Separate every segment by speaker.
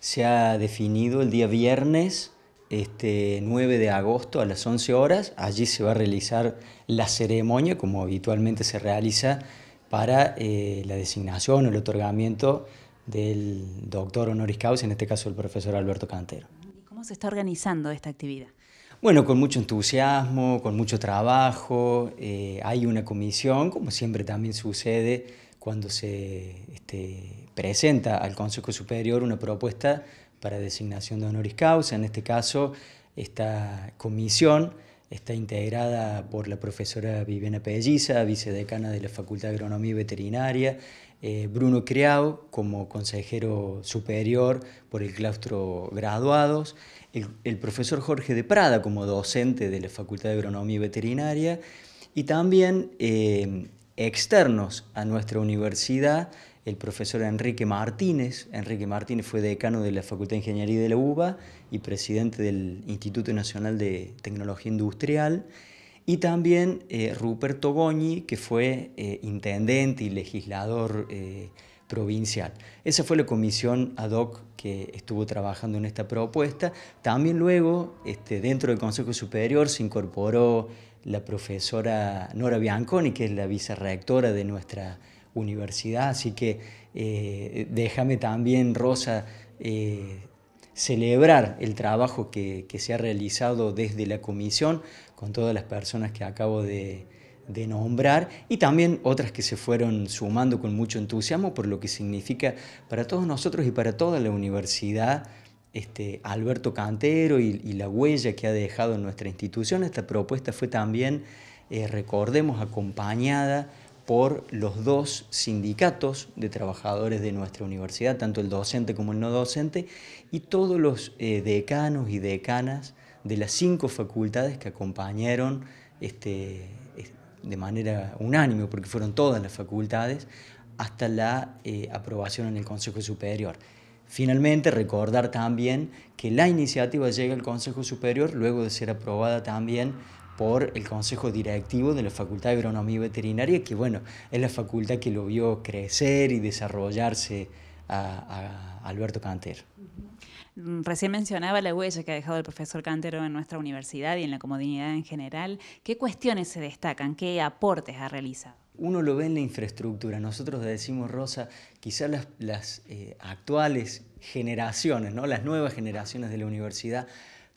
Speaker 1: se ha definido el día viernes este, 9 de agosto a las 11 horas. Allí se va a realizar la ceremonia, como habitualmente se realiza para eh, la designación o el otorgamiento del doctor honoris causa, en este caso el profesor Alberto Cantero.
Speaker 2: cómo se está organizando esta actividad?
Speaker 1: Bueno, con mucho entusiasmo, con mucho trabajo. Eh, hay una comisión, como siempre también sucede cuando se este, presenta al Consejo Superior una propuesta para designación de honoris causa. En este caso, esta comisión está integrada por la profesora Viviana Pelliza, vicedecana de la Facultad de Agronomía y Veterinaria, eh, Bruno Creao como consejero superior por el claustro graduados, el, profesor Jorge de Prada como docente de la Facultad de Agronomía y Veterinaria y también eh, externos a nuestra universidad el profesor Enrique Martínez. Enrique Martínez fue decano de la Facultad de Ingeniería de la UBA y presidente del Instituto Nacional de Tecnología Industrial. Y también eh, Ruperto Goñi, que fue eh, intendente y legislador eh, provincial. Esa fue la comisión ad hoc que estuvo trabajando en esta propuesta. También luego, este, dentro del Consejo Superior, se incorporó la profesora Nora Bianconi, que es la vicerrectora de nuestra universidad, así que eh, déjame también, Rosa, eh, celebrar el trabajo que, se ha realizado desde la comisión con todas las personas que acabo de, nombrar y también otras que se fueron sumando con mucho entusiasmo por lo que significa para todos nosotros y para toda la universidad este, Alberto Cantero y, la huella que ha dejado en nuestra institución. Esta propuesta fue también, eh, recordemos, acompañada por los dos sindicatos de trabajadores de nuestra universidad, tanto el docente como el no docente, y todos los eh, decanos y decanas de las cinco facultades que acompañaron este, de manera unánime, porque fueron todas las facultades, hasta la eh, aprobación en el Consejo Superior. Finalmente, recordar también que la iniciativa llega al Consejo Superior luego de ser aprobada también por el Consejo Directivo de la Facultad de Agronomía y Veterinaria, que bueno, es la facultad que lo vio crecer y desarrollarse a, Alberto Cantero.
Speaker 2: Recién mencionaba la huella que ha dejado el profesor Cantero en nuestra universidad y en la comunidad en general. ¿Qué cuestiones se destacan? ¿Qué aportes ha realizado?
Speaker 1: Uno lo ve en la infraestructura. Nosotros decimos, Rosa, quizás las, eh, actuales generaciones, las nuevas generaciones de la universidad,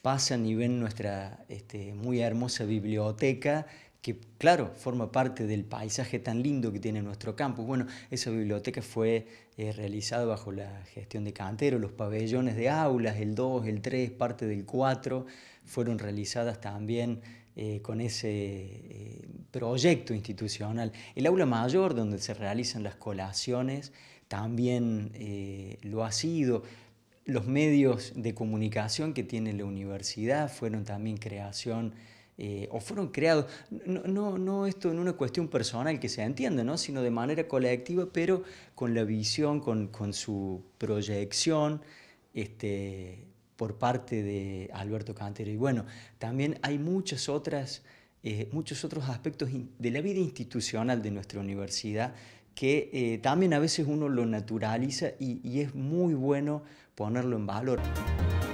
Speaker 1: pasan y ven nuestra este, muy hermosa biblioteca que claro, forma parte del paisaje tan lindo que tiene nuestro campus. Bueno, esa biblioteca fue eh, realizada bajo la gestión de Cantero, los pabellones de aulas, el 2, el 3, parte del 4, fueron realizadas también eh, con ese eh, proyecto institucional. El aula mayor, donde se realizan las colaciones, también lo ha sido. Los medios de comunicación que tiene la universidad fueron también creación eh, o fueron creados, no, esto en una cuestión personal que se entienda, sino de manera colectiva, pero con la visión, con, su proyección este, por parte de Alberto Cantero. Y bueno, también hay muchas otras, eh, muchos otros aspectos de la vida institucional de nuestra universidad que eh, también a veces uno lo naturaliza y es muy bueno ponerlo en valor.